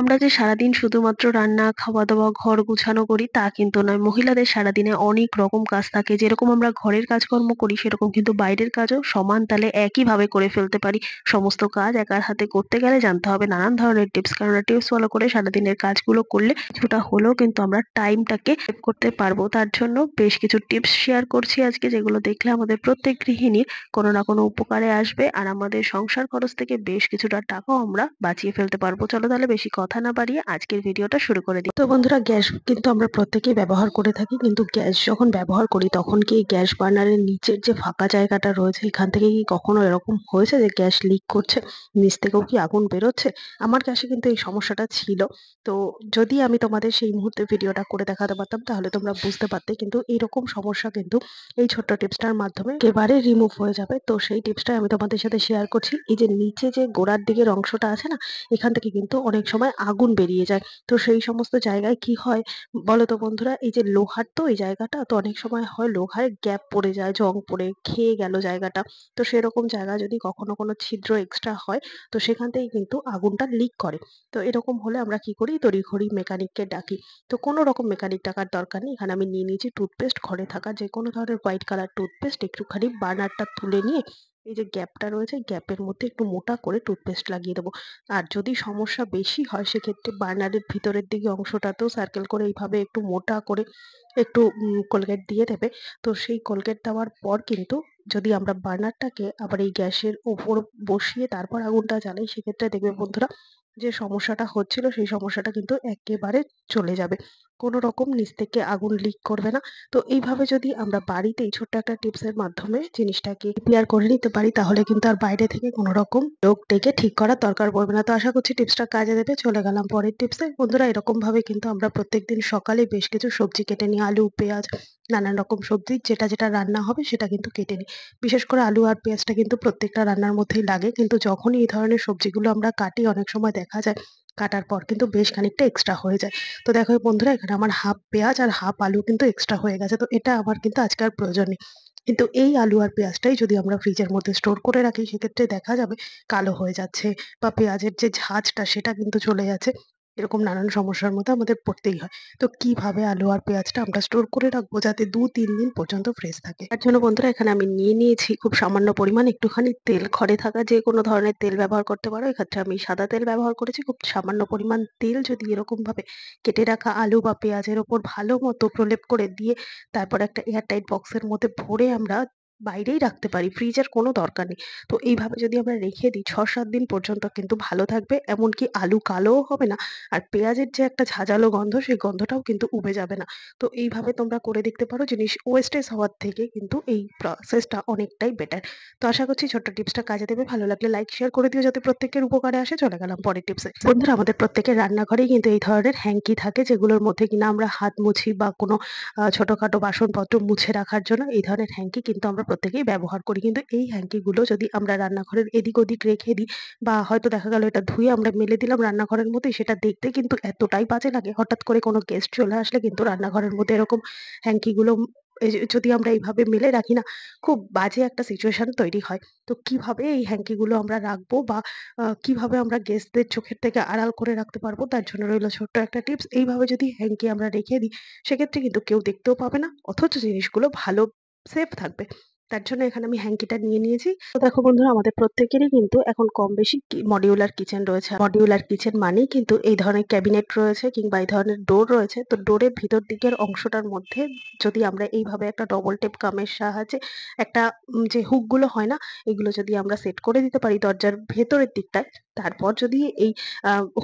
আমরা যে সারাদিন শুধুমাত্র রান্না খাওয়া দাওয়া ঘর গুছানো করি তা কিন্তু নয় মহিলাদের সারাদিনে অনেক রকম কাজ থাকে যেরকম আমরা ঘরের কাজকর্ম করি সেরকম কিন্তু বাইরের কাজও সমান তালে একইভাবে করে ফেলতে পারি সমস্ত কাজ একার হাতে করতে গেলে জানতে হবে নানান ধরনের টিপস কারণ টিপস ফলো করে সারাদিনের কাজগুলো করলে কিছুটা হলেও কিন্তু আমরা টাইমটাকে সেভ করতে পারবো তার জন্য বেশ কিছু টিপস শেয়ার করছি আজকে যেগুলো দেখলে আমাদের প্রত্যেক গৃহিণীর কোনো না কোনো উপকারে আসবে আর আমাদের সংসার খরচ থেকে বেশ কিছুটা টাকাও আমরা বাঁচিয়ে ফেলতে পারবো চলো তাহলে বেশি কথা না বাড়িয়ে আজকের ভিডিওটা শুরু করে দিই তো বন্ধুরা গ্যাস কিন্তু আমরা প্রত্যেকেই ব্যবহার করে থাকি কিন্তু গ্যাস যখন ব্যবহার করি তখন কি গ্যাস বার্নারের নিচের যে ফাঁকা জায়গাটা রয়েছে এখান থেকে কি কখনো এরকম হয়েছে যে গ্যাস লিক করছে নিচ থেকেও কি আগুন বেরোচ্ছে আমার গ্যাসে কিন্তু এই সমস্যাটা ছিল তো যদি আমি তোমাদের সেই মুহূর্তে ভিডিওটা করে দেখাতে পারতাম তাহলে তোমরা বুঝতে পারতে কিন্তু এরকম সমস্যা কিন্তু এই ছোট্ট টিপসটার মাধ্যমে এবারে রিমুভ হয়ে যাবে তো সেই টিপসটাই আমি তোমাদের সাথে শেয়ার করছি এই যে নিচে যে গোড়ার দিকের অংশটা আছে না এখান থেকে কিন্তু অনেক সময় আগুন বেরিয়ে যায় তো সেই সমস্ত জায়গায় কি হয় বলো তো বন্ধুরা এই যে লোহার তো এই জায়গাটা তো অনেক সময় হয় লোহার গ্যাপ পড়ে যায় জং পড়ে খেয়ে গেল জায়গাটা তো সেরকম জায়গা যদি কখনো কোনো ছিদ্র এক্সট্রা হয় তো সেখান থেকে কিন্তু আগুনটা লিক করে তো এরকম হলে আমরা কি করি তড়িঘড়ি মেকানিককে ডাকি তো কোনো রকম মেকানিক ডাকার দরকার নেই এখানে আমি নিয়ে নিয়েছি টুথপেস্ট ঘরে থাকা যে কোনো ধরনের হোয়াইট কালার টুথপেস্ট একটুখানি বার্নারটা তুলে নিয়ে এই যে গ্যাপটা রয়েছে গ্যাপের মধ্যে একটু মোটা করে টুথপেস্ট লাগিয়ে দেবো আর যদি সমস্যা বেশি হয় সেক্ষেত্রে বার্নারের ভিতরের দিকে অংশটাতেও সার্কেল করে এইভাবে একটু মোটা করে একটু কোলগেট দিয়ে দেবে তো সেই কোলগেট দেওয়ার পর কিন্তু যদি আমরা বার্নারটাকে আবার এই গ্যাসের ওপর বসিয়ে তারপর আগুনটা জ্বালাই সেক্ষেত্রে দেখবে বন্ধুরা যে সমস্যাটা হচ্ছিল সেই সমস্যাটা কিন্তু একেবারে চলে যাবে কোনো রকম নিচ থেকে আগুন লিক করবে না তো এইভাবে যদি আমরা বাড়িতেই ছোট্ট একটা টিপসের মাধ্যমে জিনিসটাকে প্রিপেয়ার করে নিতে পারি তাহলে কিন্তু আর বাইরে থেকে কোনো রকম লোক ডেকে ঠিক করার দরকার পড়বে না তো আশা করছি টিপসটা কাজে দেবে চলে গেলাম পরের টিপসে বন্ধুরা এরকমভাবে কিন্তু আমরা প্রত্যেকদিন সকালে বেশ কিছু সবজি কেটে নিই আলু পেঁয়াজ নানান রকম সবজি যেটা যেটা রান্না হবে সেটা কিন্তু কেটে নিই বিশেষ করে আলু আর পেঁয়াজটা কিন্তু প্রত্যেকটা রান্নার মধ্যেই লাগে কিন্তু যখনই এই ধরনের সবজিগুলো আমরা কাটি অনেক সময় দেখা যায় কাটার পর কিন্তু বেশ খানিকটা এক্সট্রা হয়ে যায় তো দেখো বন্ধুরা এখানে আমার হাফ পেঁয়াজ আর হাফ আলু কিন্তু এক্সট্রা হয়ে গেছে তো এটা আমার কিন্তু আজকে আর প্রয়োজন নেই কিন্তু এই আলু আর পেঁয়াজটাই যদি আমরা ফ্রিজের মধ্যে স্টোর করে রাখি সেক্ষেত্রে দেখা যাবে কালো হয়ে যাচ্ছে বা পেঁয়াজের যে ঝাঁজটা সেটা কিন্তু চলে যাচ্ছে এরকম নানান সমস্যার মধ্যে আমাদের পড়তেই হয় তো কিভাবে আলু আর পেঁয়াজটা আমরা স্টোর করে রাখবো যাতে দু তিন দিন পর্যন্ত ফ্রেশ থাকে তার জন্য বন্ধুরা এখানে আমি নিয়ে নিয়েছি খুব সামান্য পরিমাণ একটুখানি তেল ঘরে থাকা যে কোনো ধরনের তেল ব্যবহার করতে পারো এক্ষেত্রে আমি সাদা তেল ব্যবহার করেছি খুব সামান্য পরিমাণ তেল যদি এরকমভাবে কেটে রাখা আলু বা পেঁয়াজের ওপর ভালো মতো প্রলেপ করে দিয়ে তারপর একটা এয়ারটাইট বক্সের মধ্যে ভরে আমরা বাইরেই রাখতে পারি ফ্রিজের কোনো দরকার নেই তো এইভাবে যদি আমরা রেখে দিই ছ সাত দিন পর্যন্ত কিন্তু ভালো থাকবে এমনকি আলু কালোও হবে না আর পেঁয়াজের যে একটা ঝাঁঝালো গন্ধ সেই গন্ধটাও কিন্তু উবে যাবে না তো এইভাবে তোমরা করে দেখতে পারো জিনিস ওয়েস্টেজ হওয়ার থেকে কিন্তু এই প্রসেসটা অনেকটাই বেটার তো আশা করছি ছোট্ট টিপসটা কাজে দেবে ভালো লাগলে লাইক শেয়ার করে দিও যাতে প্রত্যেকের উপকারে আসে চলে গেলাম পরের টিপসে বন্ধুরা আমাদের প্রত্যেকের রান্নাঘরেই কিন্তু এই ধরনের হ্যাঙ্কি থাকে যেগুলোর মধ্যে কিনা আমরা হাত মুছি বা কোনো ছোটোখাটো বাসনপত্র মুছে রাখার জন্য এই ধরনের হ্যাঙ্কি কিন্তু আমরা আমরা প্রত্যেকেই ব্যবহার করি কিন্তু এই হ্যাঙ্কিগুলো যদি আমরা রান্নাঘরের এদিক ওদিক রেখে দিই বা হয়তো দেখা গেল এটা ধুয়ে আমরা মেলে দিলাম রান্নাঘরের মধ্যে সেটা দেখতে কিন্তু এতটাই বাজে লাগে হঠাৎ করে কোনো গেস্ট চলে আসলে কিন্তু রান্নাঘরের মধ্যে এরকম হ্যাঙ্কিগুলো যদি আমরা এইভাবে মেলে রাখি না খুব বাজে একটা সিচুয়েশন তৈরি হয় তো কিভাবে এই হ্যাঙ্কিগুলো আমরা রাখবো বা কিভাবে আমরা গেস্টদের চোখের থেকে আড়াল করে রাখতে পারবো তার জন্য রইল ছোট্ট একটা টিপস এইভাবে যদি হ্যাঙ্কি আমরা রেখে দিই সেক্ষেত্রে কিন্তু কেউ দেখতেও পাবে না অথচ জিনিসগুলো ভালো সেফ থাকবে তার জন্য এখানে আমি হ্যাঙ্কিটা নিয়ে নিয়েছি তো দেখো বন্ধুরা আমাদের প্রত্যেকেরই কিন্তু এখন কম বেশি মডিউলার কিচেন রয়েছে মডিউলার কিচেন মানেই কিন্তু এই ধরনের ক্যাবিনেট রয়েছে কিংবা এই ধরনের ডোর রয়েছে তো ডোরের ভিতর দিকের অংশটার মধ্যে যদি আমরা এইভাবে একটা ডবল টেপ কামের সাহায্যে একটা যে হুকগুলো হয় না এগুলো যদি আমরা সেট করে দিতে পারি দরজার ভেতরের দিকটায় তারপর যদি এই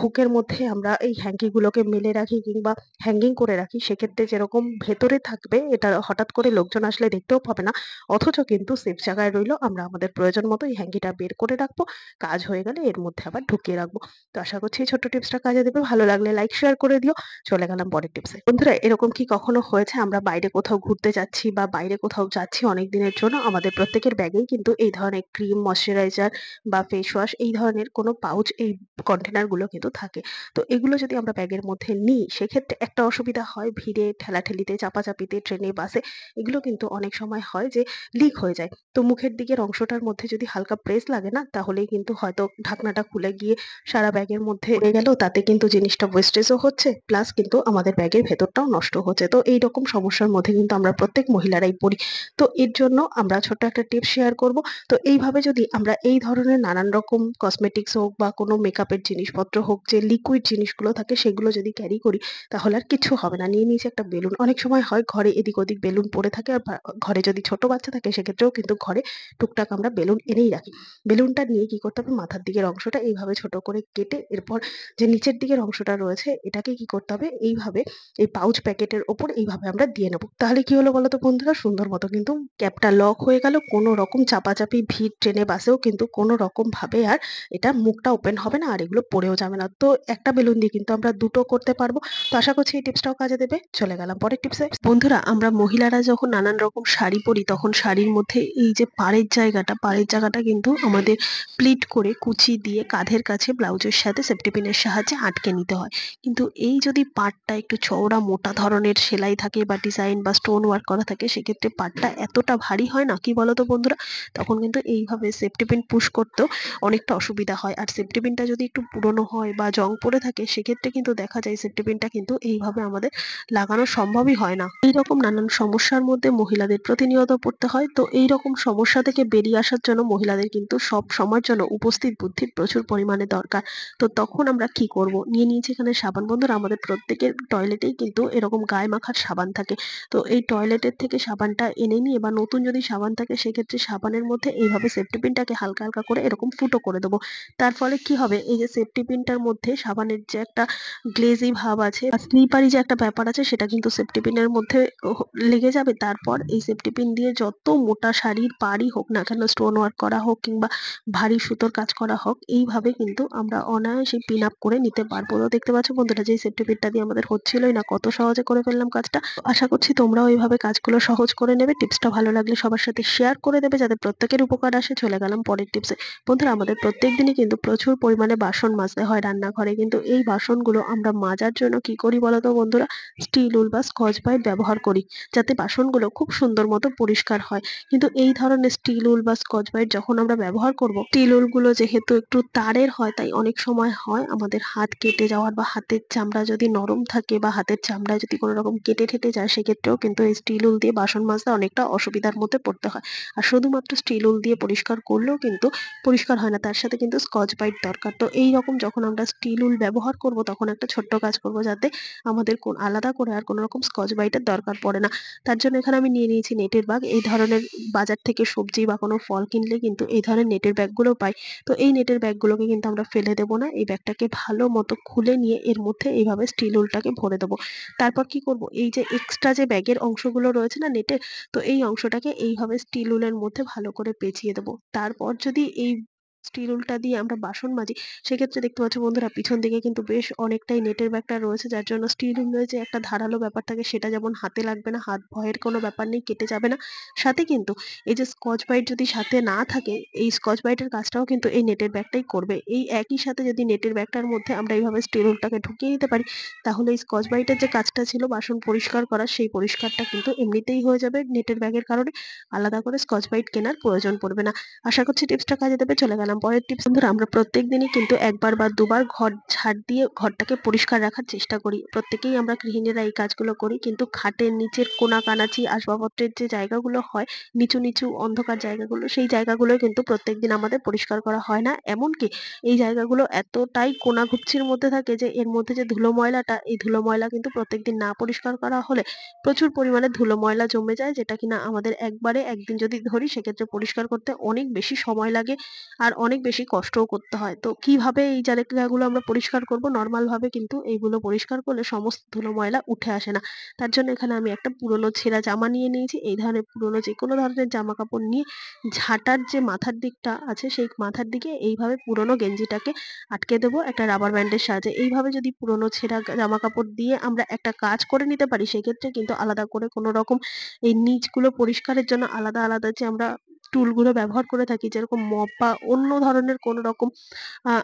হুকের মধ্যে আমরা এই গুলোকে মেলে রাখি কিংবা হ্যাঙ্গিং করে রাখি সেক্ষেত্রে যেরকম ভেতরে থাকবে এটা হঠাৎ করে লোকজন আসলে দেখতেও পাবে না অথচ কিন্তু সেফ জায়গায় রইলো আমরা আমাদের প্রয়োজন মতো এই হ্যাঙ্গিটা বের করে রাখবো কাজ হয়ে গেলে এর মধ্যে আবার ঢুকিয়ে রাখবো তো আশা করছি এই ছোট্ট টিপসটা কাজে দেবে ভালো লাগলে লাইক শেয়ার করে দিও চলে গেলাম পরের টিপসে বন্ধুরা এরকম কি কখনো হয়েছে আমরা বাইরে কোথাও ঘুরতে যাচ্ছি বা বাইরে কোথাও যাচ্ছি অনেক দিনের জন্য আমাদের প্রত্যেকের ব্যাগেই কিন্তু এই ধরনের ক্রিম ময়শ্চারাইজার বা ফেস ওয়াশ এই ধরনের কোনো পাউচ এই কন্টেনারগুলো কিন্তু থাকে তো এগুলো যদি আমরা ব্যাগের মধ্যে নিই সেক্ষেত্রে একটা অসুবিধা হয় ভিড়ে ঠেলাঠেলিতে চাপাচাপিতে ট্রেনে বাসে এগুলো কিন্তু অনেক সময় হয় যে লিক হয়ে যায় তো মুখের দিকের অংশটার মধ্যে যদি হালকা প্রেস লাগে না তাহলেই কিন্তু হয়তো ঢাকনাটা খুলে গিয়ে সারা ব্যাগের মধ্যে উড়ে গেল তাতে কিন্তু জিনিসটা ওয়েস্টেজও হচ্ছে প্লাস কিন্তু আমাদের ব্যাগের ভেতরটাও নষ্ট হচ্ছে তো এই রকম সমস্যার মধ্যে কিন্তু আমরা প্রত্যেক মহিলারাই পড়ি তো এর জন্য আমরা ছোট্ট একটা টিপস শেয়ার করব তো এইভাবে যদি আমরা এই ধরনের নানান রকম কসমেটিক্স হোক হোক বা কোনো মেকআপের জিনিসপত্র হোক যে লিকুইড জিনিসগুলো থাকে সেগুলো যদি ক্যারি করি তাহলে আর কিছু হবে না নিয়ে নিয়েছি একটা বেলুন অনেক সময় হয় ঘরে এদিক ওদিক বেলুন পড়ে থাকে আর ঘরে যদি ছোট বাচ্চা থাকে সেক্ষেত্রেও কিন্তু ঘরে টুকটাক আমরা বেলুন এনেই রাখি বেলুনটা নিয়ে কি করতে হবে মাথার দিকের অংশটা এইভাবে ছোট করে কেটে এরপর যে নিচের দিকের অংশটা রয়েছে এটাকে কি করতে হবে এইভাবে এই পাউচ প্যাকেটের ওপর এইভাবে আমরা দিয়ে নেবো তাহলে কি হলো বলো তো বন্ধুরা সুন্দর মতো কিন্তু ক্যাবটা লক হয়ে গেল কোনো রকম চাপাচাপি ভিড় ট্রেনে বাসেও কিন্তু কোনো ভাবে আর এটা মুখ মুখটা ওপেন হবে না আর এগুলো পড়েও যাবে না তো একটা বেলুন দিয়ে কিন্তু আমরা দুটো করতে পারবো তো আশা করছি এই টিপসটাও কাজে দেবে চলে গেলাম পরের টিপসে বন্ধুরা আমরা মহিলারা যখন নানান রকম শাড়ি পরি তখন শাড়ির মধ্যে এই যে পাড়ের জায়গাটা পাড়ের জায়গাটা কিন্তু আমাদের প্লিট করে কুচি দিয়ে কাঁধের কাছে ব্লাউজের সাথে সেফটি পিনের সাহায্যে আটকে নিতে হয় কিন্তু এই যদি পাটটা একটু চওড়া মোটা ধরনের সেলাই থাকে বা ডিজাইন বা স্টোন ওয়ার্ক করা থাকে সেক্ষেত্রে পাটটা এতটা ভারী হয় না কি বলতো বন্ধুরা তখন কিন্তু এইভাবে সেফটি পিন পুশ করতেও অনেকটা অসুবিধা হয় আর সেফটি পিনটা যদি একটু পুরনো হয় বা জং পড়ে থাকে সেক্ষেত্রে কিন্তু দেখা যায় সেফটি পিনটা কিন্তু এইভাবে আমাদের লাগানো সম্ভবই হয় না এইরকম নানান সমস্যার মধ্যে মহিলাদের প্রতিনিয়ত পড়তে হয় তো এইরকম সমস্যা থেকে বেরিয়ে আসার জন্য মহিলাদের কিন্তু সব সময়ের জন্য উপস্থিত বুদ্ধির প্রচুর পরিমাণে দরকার তো তখন আমরা কি করব নিয়ে নিয়েছি এখানে সাবান বন্ধুরা আমাদের প্রত্যেকের টয়লেটেই কিন্তু এরকম গায়ে মাখার সাবান থাকে তো এই টয়লেটের থেকে সাবানটা এনে নিয়ে বা নতুন যদি সাবান থাকে সেক্ষেত্রে সাবানের মধ্যে এইভাবে সেফটিপিনটাকে হালকা হালকা করে এরকম ফুটো করে দেবো তার ফলে কি হবে এই যে সেফটি পিনটার মধ্যে সাবানের যে একটা গ্লেজি ভাব আছে স্লিপারি যে একটা ব্যাপার আছে সেটা কিন্তু সেফটি পিনের মধ্যে লেগে যাবে তারপর এই সেফটি পিন দিয়ে যত মোটা শাড়ির পাড়ই হোক না কেন স্টোন ওয়ার্ক করা হোক কিংবা ভারী সুতোর কাজ করা হোক এইভাবে কিন্তু আমরা অনায়াসে পিন আপ করে নিতে পারবো তো দেখতে পাচ্ছ বন্ধুরা যে সেফটি পিনটা দিয়ে আমাদের হচ্ছিলই না কত সহজে করে ফেললাম কাজটা আশা করছি তোমরাও এইভাবে কাজগুলো সহজ করে নেবে টিপসটা ভালো লাগলে সবার সাথে শেয়ার করে দেবে যাতে প্রত্যেকের উপকার আসে চলে গেলাম পরের টিপসে বন্ধুরা আমাদের প্রত্যেক দিনই কিন্তু প্রচুর পরিমাণে বাসন মাজতে হয় রান্নাঘরে কিন্তু এই বাসনগুলো আমরা মাজার জন্য কি করি বলতো বন্ধুরা স্টিল উল বা স্কচ ব্রাইট ব্যবহার করি যাতে বাসনগুলো খুব সুন্দর মতো পরিষ্কার হয় কিন্তু এই ধরনের স্টিল উল বা স্কচ ব্রাইট যখন আমরা ব্যবহার করব স্টিল উলগুলো যেহেতু একটু তারের হয় তাই অনেক সময় হয় আমাদের হাত কেটে যাওয়ার বা হাতের চামড়া যদি নরম থাকে বা হাতের চামড়া যদি কোনো রকম কেটে ঠেটে যায় সেক্ষেত্রেও কিন্তু এই স্টিল উল দিয়ে বাসন মাজতে অনেকটা অসুবিধার মধ্যে পড়তে হয় আর শুধুমাত্র স্টিল উল দিয়ে পরিষ্কার করলেও কিন্তু পরিষ্কার হয় না তার সাথে কিন্তু স্কচ কাঁচ বাইট দরকার তো এই রকম যখন আমরা স্টিল উল ব্যবহার করব তখন একটা ছোট্ট কাজ করব যাতে আমাদের কোন আলাদা করে আর কোনো রকম স্কচ বাইটের দরকার পড়ে না তার জন্য এখানে আমি নিয়ে নিয়েছি নেটের ব্যাগ এই ধরনের বাজার থেকে সবজি বা কোনো ফল কিনলে কিন্তু এই ধরনের নেটের ব্যাগগুলো পাই তো এই নেটের ব্যাগগুলোকে কিন্তু আমরা ফেলে দেবো না এই ব্যাগটাকে ভালো মতো খুলে নিয়ে এর মধ্যে এইভাবে স্টিল উলটাকে ভরে দেবো তারপর কি করব এই যে এক্সট্রা যে ব্যাগের অংশগুলো রয়েছে না নেটের তো এই অংশটাকে এইভাবে স্টিল উলের মধ্যে ভালো করে পেঁচিয়ে দেবো তারপর যদি এই স্টিল স্টিলটা দিয়ে আমরা বাসন মাজি সেক্ষেত্রে দেখতে পাচ্ছ বন্ধুরা পিছন দিকে কিন্তু বেশ অনেকটাই নেটের ব্যাগটা রয়েছে যার জন্য স্টিল স্টিলের যে একটা ধারালো ব্যাপার থাকে সেটা যেমন হাতে লাগবে না হাত ভয়ের কোনো ব্যাপার নেই কেটে যাবে না সাথে কিন্তু এই যে স্কচ বাইট যদি সাথে না থাকে এই স্কচ বাইটের কাজটাও কিন্তু এই নেটের ব্যাগটাই করবে এই একই সাথে যদি নেটের ব্যাগটার মধ্যে আমরা এইভাবে উলটাকে ঢুকিয়ে নিতে পারি তাহলে এই স্কচ বাইটের যে কাজটা ছিল বাসন পরিষ্কার করার সেই পরিষ্কারটা কিন্তু এমনিতেই হয়ে যাবে নেটের ব্যাগের কারণে আলাদা করে স্কচ বাইট কেনার প্রয়োজন পড়বে না আশা করছি টিপসটা কাজে দেবে চলে গেল জানাম পরের টিপস বন্ধুরা আমরা প্রত্যেক দিনই কিন্তু একবার বা দুবার ঘর ঝাড় দিয়ে ঘরটাকে পরিষ্কার রাখার চেষ্টা করি প্রত্যেকেই আমরা গৃহিণীরা এই কাজগুলো করি কিন্তু খাটের নিচের কোনা কানাচি আসবাবপত্রের যে জায়গাগুলো হয় নিচু নিচু অন্ধকার জায়গাগুলো সেই জায়গাগুলো কিন্তু প্রত্যেক দিন আমাদের পরিষ্কার করা হয় না এমনকি এই জায়গাগুলো এতটাই কোনা ঘুপচির মধ্যে থাকে যে এর মধ্যে যে ধুলো ময়লাটা এই ধুলো ময়লা কিন্তু দিন না পরিষ্কার করা হলে প্রচুর পরিমাণে ধুলো ময়লা জমে যায় যেটা কিনা আমাদের একবারে একদিন যদি ধরি সেক্ষেত্রে পরিষ্কার করতে অনেক বেশি সময় লাগে আর অনেক বেশি কষ্টও করতে হয় তো কিভাবে এই জায়গাগুলো আমরা পরিষ্কার করব নর্মালভাবে কিন্তু এইগুলো পরিষ্কার করলে সমস্ত ধুলো ময়লা উঠে আসে না তার জন্য এখানে আমি একটা পুরনো ছেঁড়া জামা নিয়ে নিয়েছি এই ধরনের পুরনো যে কোনো ধরনের জামা কাপড় নিয়ে ঝাঁটার যে মাথার দিকটা আছে সেই মাথার দিকে এইভাবে পুরনো গেঞ্জিটাকে আটকে দেবো একটা রাবার ব্যান্ডের সাহায্যে এইভাবে যদি পুরনো ছেঁড়া জামা কাপড় দিয়ে আমরা একটা কাজ করে নিতে পারি সেক্ষেত্রে কিন্তু আলাদা করে কোনো রকম এই নিচগুলো পরিষ্কারের জন্য আলাদা আলাদা যে আমরা টুলগুলো ব্যবহার করে থাকি যেরকম মপ বা অন্য ধরনের কোনো রকম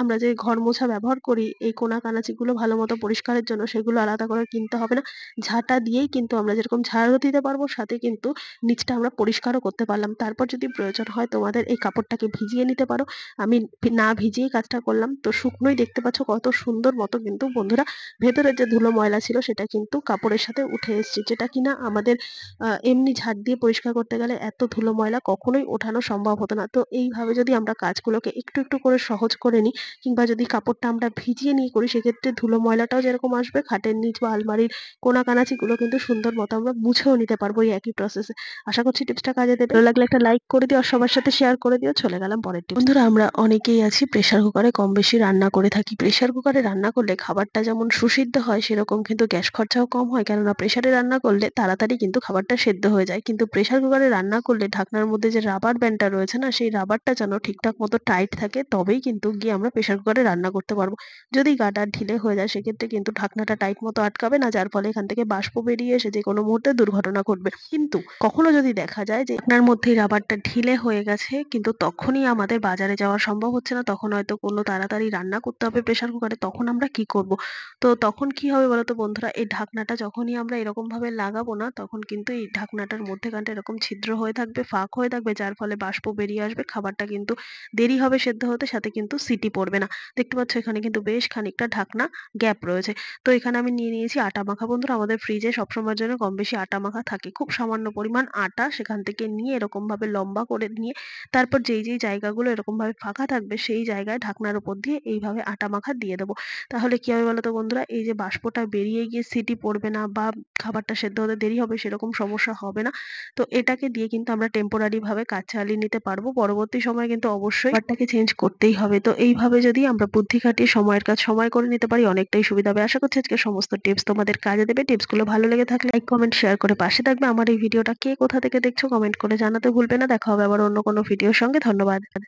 আমরা যে ঘর মোছা ব্যবহার করি এই কোনা কানাচিগুলো ভালো মতো পরিষ্কারের জন্য সেগুলো আলাদা করে কিনতে হবে না ঝাঁটা দিয়েই কিন্তু আমরা যেরকম ঝাড়ও দিতে পারবো সাথে কিন্তু নিচটা আমরা পরিষ্কারও করতে পারলাম তারপর যদি প্রয়োজন হয় তোমাদের এই কাপড়টাকে ভিজিয়ে নিতে পারো আমি না ভিজিয়ে কাজটা করলাম তো শুকনোই দেখতে পাচ্ছ কত সুন্দর মতো কিন্তু বন্ধুরা ভেতরের যে ধুলো ময়লা ছিল সেটা কিন্তু কাপড়ের সাথে উঠে এসছে যেটা কিনা আমাদের এমনি ঝাঁট দিয়ে পরিষ্কার করতে গেলে এত ধুলো ময়লা কখনোই ওঠানো সম্ভব হতো না তো এইভাবে যদি আমরা কাজগুলোকে একটু একটু করে সহজ করে নিই কিংবা যদি কাপড়টা আমরা ভিজিয়ে নিয়ে করি সেক্ষেত্রে ধুলো ময়লাটাও যেরকম আসবে খাটের নিচ বা আলমারির কোনা কানাচিগুলো কিন্তু সুন্দর মতো আমরা বুঝেও নিতে পারবো এই একই প্রসেসে আশা করছি টিপসটা কাজে দেবে ভালো লাগলে একটা লাইক করে দিও আর সবার সাথে শেয়ার করে দিও চলে গেলাম পরের টিপ বন্ধুরা আমরা অনেকেই আছি প্রেশার কুকারে কম বেশি রান্না করে থাকি প্রেশার কুকারে রান্না করলে খাবারটা যেমন সুসিদ্ধ হয় সেরকম কিন্তু গ্যাস খরচাও কম হয় কেননা প্রেশারে রান্না করলে তাড়াতাড়ি কিন্তু খাবারটা সেদ্ধ হয়ে যায় কিন্তু প্রেশার কুকারে রান্না করলে ঢাকনার মধ্যে যে রাবার রাবার ব্যান্ডটা রয়েছে না সেই রাবারটা যেন ঠিকঠাক মতো টাইট থাকে তবেই কিন্তু গিয়ে আমরা প্রেশার কুকারে রান্না করতে পারবো যদি গাটা ঢিলে হয়ে যায় সেক্ষেত্রে কিন্তু ঢাকনাটা টাইট মতো আটকাবে না যার ফলে এখান থেকে বাষ্প বেরিয়ে এসে যে কোনো মুহূর্তে দুর্ঘটনা ঘটবে কিন্তু কখনো যদি দেখা যায় যে আপনার মধ্যেই রাবারটা ঢিলে হয়ে গেছে কিন্তু তখনই আমাদের বাজারে যাওয়া সম্ভব হচ্ছে না তখন হয়তো কোনো তাড়াতাড়ি রান্না করতে হবে প্রেশার কুকারে তখন আমরা কি করব তো তখন কি হবে বলতো বন্ধুরা এই ঢাকনাটা যখনই আমরা এরকম ভাবে লাগাবো না তখন কিন্তু এই ঢাকনাটার মধ্যে কানটা এরকম ছিদ্র হয়ে থাকবে ফাঁক হয়ে থাকবে যার যার ফলে বাষ্প বেরিয়ে আসবে খাবারটা কিন্তু দেরি হবে সেদ্ধ হতে সাথে কিন্তু সিটি পড়বে না দেখতে পাচ্ছ এখানে কিন্তু বেশ খানিকটা ঢাকনা গ্যাপ রয়েছে তো এখানে আমি নিয়ে নিয়েছি আটা মাখা বন্ধুরা আমাদের ফ্রিজে সবসময়ের জন্য কম বেশি আটা মাখা থাকে খুব সামান্য পরিমাণ আটা সেখান থেকে নিয়ে এরকম ভাবে লম্বা করে নিয়ে তারপর যেই যেই জায়গাগুলো এরকম ভাবে ফাঁকা থাকবে সেই জায়গায় ঢাকনার উপর দিয়ে এইভাবে আটা মাখা দিয়ে দেবো তাহলে কি হবে বলতো বন্ধুরা এই যে বাষ্পটা বেরিয়ে গিয়ে সিটি পড়বে না বা খাবারটা সেদ্ধ হতে দেরি হবে সেরকম সমস্যা হবে না তো এটাকে দিয়ে কিন্তু আমরা টেম্পোরারি ভাবে কাজ কাজ চালিয়ে নিতে পারবো পরবর্তী সময় কিন্তু অবশ্যই ব্যাপারটাকে চেঞ্জ করতেই হবে তো এইভাবে যদি আমরা বুদ্ধি খাটিয়ে সময়ের কাজ সময় করে নিতে পারি অনেকটাই সুবিধা হবে আশা করছি আজকে সমস্ত টিপস তোমাদের কাজে দেবে টিপসগুলো ভালো লেগে থাকলে লাইক কমেন্ট শেয়ার করে পাশে থাকবে আমার এই ভিডিওটা কে কোথা থেকে দেখছো কমেন্ট করে জানাতে ভুলবে না দেখা হবে আবার অন্য কোনো ভিডিওর সঙ্গে ধন্যবাদ